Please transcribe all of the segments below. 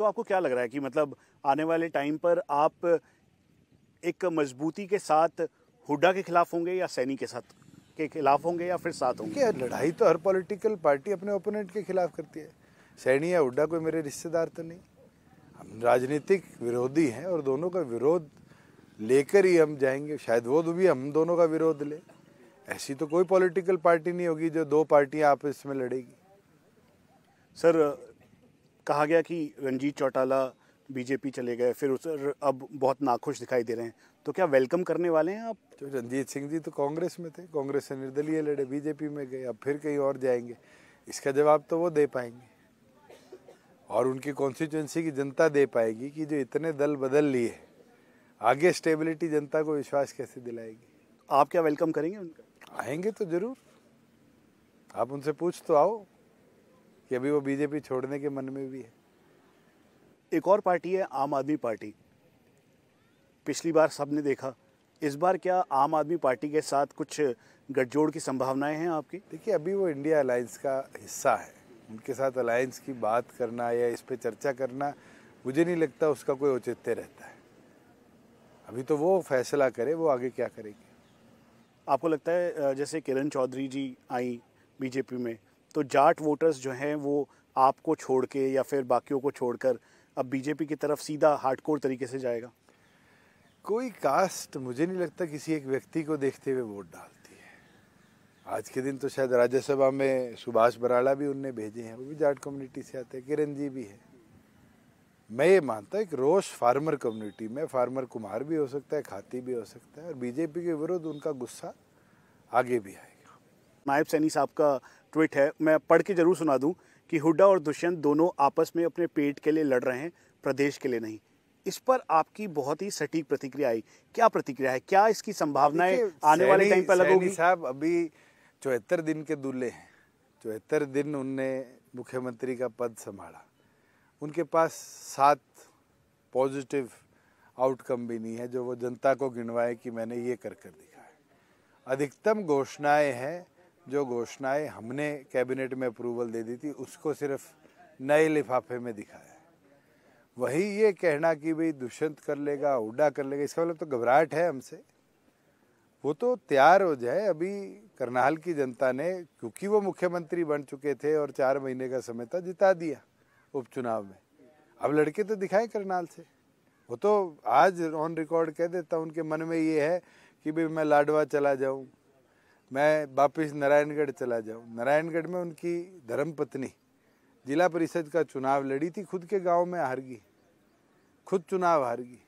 तो आपको क्या लग रहा है कि मतलब आने वाले टाइम पर आप एक मजबूती के साथ हुड्डा के खिलाफ होंगे या सैनी के साथ के खिलाफ होंगे या फिर साथ होंगे क्या लड़ाई तो हर पॉलिटिकल पार्टी अपने ओपोनेंट के खिलाफ करती है सैनी या हुड्डा कोई मेरे रिश्तेदार तो नहीं हम राजनीतिक विरोधी हैं और दोनों का विरोध लेकर ही हम जाएंगे शायद वो भी हम दोनों का विरोध ले ऐसी तो कोई पॉलिटिकल पार्टी नहीं होगी जो दो पार्टियां आपस में लड़ेगी सर कहा गया कि रंजीत चौटाला बीजेपी चले गए फिर उस अब बहुत नाखुश दिखाई दे रहे हैं तो क्या वेलकम करने वाले हैं आप तो रंजीत सिंह जी तो कांग्रेस में थे कांग्रेस से निर्दलीय लड़े बीजेपी में गए अब फिर कहीं और जाएंगे इसका जवाब तो वो दे पाएंगे और उनकी कॉन्स्टिट्यूंसी की जनता दे पाएगी कि जो इतने दल बदल लिए आगे स्टेबिलिटी जनता को विश्वास कैसे दिलाएगी आप क्या वेलकम करेंगे उनका आएंगे तो जरूर आप उनसे पूछ तो आओ कि अभी वो बीजेपी छोड़ने के मन में भी है एक और पार्टी है आम आदमी पार्टी पिछली बार सबने देखा इस बार क्या आम आदमी पार्टी के साथ कुछ गठजोड़ की संभावनाएं हैं आपकी देखिए अभी वो इंडिया अलायंस का हिस्सा है उनके साथ अलायंस की बात करना या इस पर चर्चा करना मुझे नहीं लगता उसका कोई औचित्य रहता है अभी तो वो फैसला करे वो आगे क्या करेगी आपको लगता है जैसे किरण चौधरी जी आई बीजेपी में तो जाट वोटर्स जो हैं वो आपको छोड़ के या फिर बाकियों को छोड़कर अब बीजेपी की तरफ सीधा हार्डकोर तरीके से जाएगा कोई कास्ट मुझे नहीं लगता किसी एक व्यक्ति को देखते हुए वोट डालती है आज के दिन तो शायद राज्यसभा में सुभाष बराला भी उनने भेजे हैं वो भी जाट कम्युनिटी से आते हैं किरण जी भी है मैं ये मानता हूँ एक रोस फार्मर कम्युनिटी में फार्मर कुमार भी हो सकता है खाती भी हो सकता है और बीजेपी के विरुद्ध उनका गुस्सा आगे भी आए नायब सैनी साहब का ट्वीट है मैं पढ़ के जरूर सुना दूं कि हुड्डा और दुष्यंत दोनों आपस में अपने पेट के लिए लड़ रहे हैं प्रदेश के लिए नहीं इस पर आपकी बहुत ही सटीक प्रतिक्रिया आई क्या प्रतिक्रिया है क्या इसकी संभावनाएं आने वाले टाइम पर लगोगी साहब अभी चौहत्तर दिन के दूल्हे हैं चौहत्तर दिन उनने मुख्यमंत्री का पद संभाला उनके पास सात पॉजिटिव आउटकम भी नहीं है जो वो जनता को गिनवाए कि मैंने ये कर कर दिखा है अधिकतम घोषणाएं हैं जो घोषणाएं हमने कैबिनेट में अप्रूवल दे दी थी उसको सिर्फ नए लिफाफे में दिखाया वही ये कहना कि भाई दुष्यंत कर लेगा उड्डा कर लेगा इसका मतलब तो घबराहट है हमसे वो तो तैयार हो जाए अभी करनाल की जनता ने क्योंकि वो मुख्यमंत्री बन चुके थे और चार महीने का समय था जिता दिया उपचुनाव में अब लड़के तो दिखाए करनाल से वो तो आज ऑन रिकॉर्ड कह देता उनके मन में ये है कि भाई मैं लाडवा चला जाऊँ मैं वापस नारायणगढ़ चला जाऊँ नारायणगढ़ में उनकी धर्मपत्नी जिला परिषद का चुनाव लड़ी थी खुद के गांव में हार गई खुद चुनाव हार गई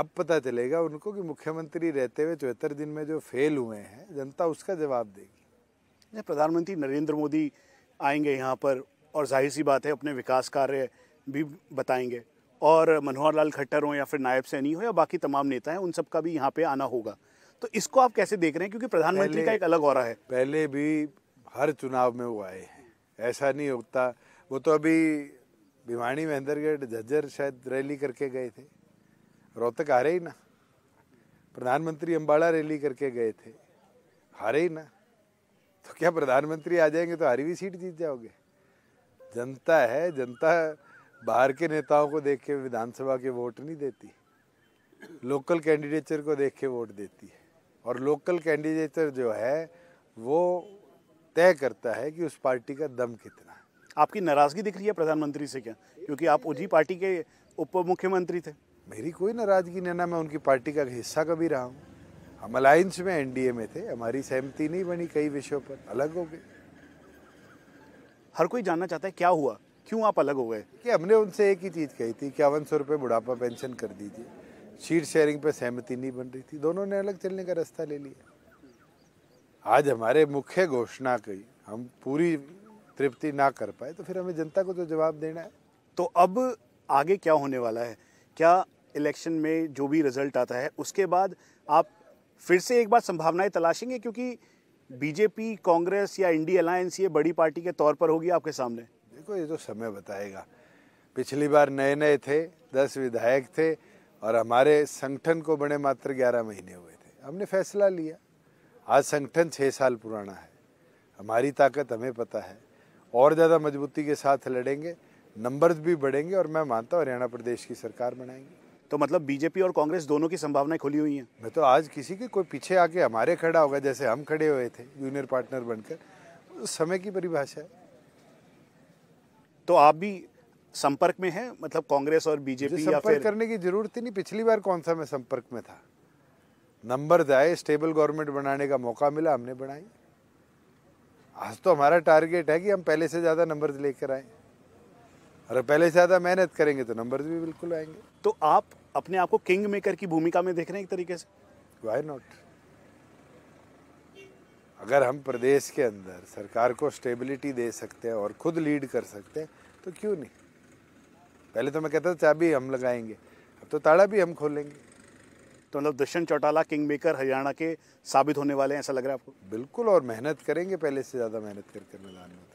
अब पता चलेगा उनको कि मुख्यमंत्री रहते हुए चौहत्तर दिन में जो फेल हुए हैं जनता उसका जवाब देगी प्रधानमंत्री नरेंद्र मोदी आएंगे यहाँ पर और जाहिर सी बात है अपने विकास कार्य भी बताएंगे और मनोहर लाल खट्टर हों या फिर नायब सैनी हो या बाकी तमाम नेता हैं उन सबका भी यहाँ पे आना होगा तो इसको आप कैसे देख रहे हैं क्योंकि प्रधानमंत्री का एक अलग और है पहले भी हर चुनाव में वो आए हैं ऐसा नहीं होता वो तो अभी भिवाणी महेंद्रगढ़ झज्जर शायद रैली करके गए थे रोहतक हारे ही ना प्रधानमंत्री अम्बाड़ा रैली करके गए थे हारे ही ना तो क्या प्रधानमंत्री आ जाएंगे तो हरी भी सीट जीत जाओगे जनता है जनता बाहर के नेताओं को देख के विधानसभा के वोट नहीं देती लोकल कैंडिडेचर को देख के वोट देती है और लोकल कैंडिडेटर जो है वो तय करता है कि उस पार्टी का दम कितना है आपकी नाराज़गी दिख रही है प्रधानमंत्री से क्या क्योंकि आप उसी पार्टी के उप मुख्यमंत्री थे मेरी कोई नाराज़गी नहीं ना मैं उनकी पार्टी का हिस्सा कभी रहा हूँ हम अलायंस में एनडीए में थे हमारी सहमति नहीं बनी कई विषयों पर अलग हो गए हर कोई जानना चाहता है क्या हुआ क्यों आप अलग हो गए कि हमने उनसे एक ही चीज़ कही थी इक्यावन सौ रुपये बुढ़ापा पेंशन कर दीजिए सीट शेयरिंग पे सहमति नहीं बन रही थी दोनों ने अलग चलने का रास्ता ले लिया आज हमारे मुख्य घोषणा की हम पूरी तृप्ति ना कर पाए तो फिर हमें जनता को तो जवाब देना है तो अब आगे क्या होने वाला है क्या इलेक्शन में जो भी रिजल्ट आता है उसके बाद आप फिर से एक बार संभावनाएं तलाशेंगे क्योंकि बीजेपी कांग्रेस या इंडी अलायंस ये बड़ी पार्टी के तौर पर होगी आपके सामने देखो ये तो समय बताएगा पिछली बार नए नए थे दस विधायक थे और हमारे संगठन को बने मात्र ग्यारह महीने हुए थे हमने फैसला लिया आज संगठन छः साल पुराना है हमारी ताकत हमें पता है और ज़्यादा मजबूती के साथ लड़ेंगे नंबर्स भी बढ़ेंगे और मैं मानता हूँ हरियाणा प्रदेश की सरकार बनाएंगे तो मतलब बीजेपी और कांग्रेस दोनों की संभावनाएं खुली हुई हैं मैं तो आज किसी के कोई पीछे आके हमारे खड़ा होगा जैसे हम खड़े हुए थे जूनियर पार्टनर बनकर उस समय की परिभाषा है तो आप भी संपर्क में है मतलब कांग्रेस और बीजेपी या फिर करने की जरूरत ही नहीं पिछली बार कौन सा मैं संपर्क में था नंबर आए स्टेबल गवर्नमेंट बनाने का मौका मिला हमने बनाई आज तो हमारा टारगेट है कि हम पहले से ज़्यादा नंबर लेकर आए और पहले से ज़्यादा मेहनत करेंगे तो नंबर भी बिल्कुल आएंगे तो आप अपने आप को किंग मेकर की भूमिका में देख रहे हैं एक तरीके से वाई नॉट अगर हम प्रदेश के अंदर सरकार को स्टेबिलिटी दे सकते हैं और खुद लीड कर सकते हैं तो क्यों नहीं पहले तो मैं कहता था चाबी हम लगाएंगे अब तो ताड़ा भी हम खोलेंगे तो मतलब दुष्यंत चौटाला किंग मेकर हरियाणा के साबित होने वाले हैं ऐसा लग रहा है आपको बिल्कुल और मेहनत करेंगे पहले से ज़्यादा मेहनत करके मैदान में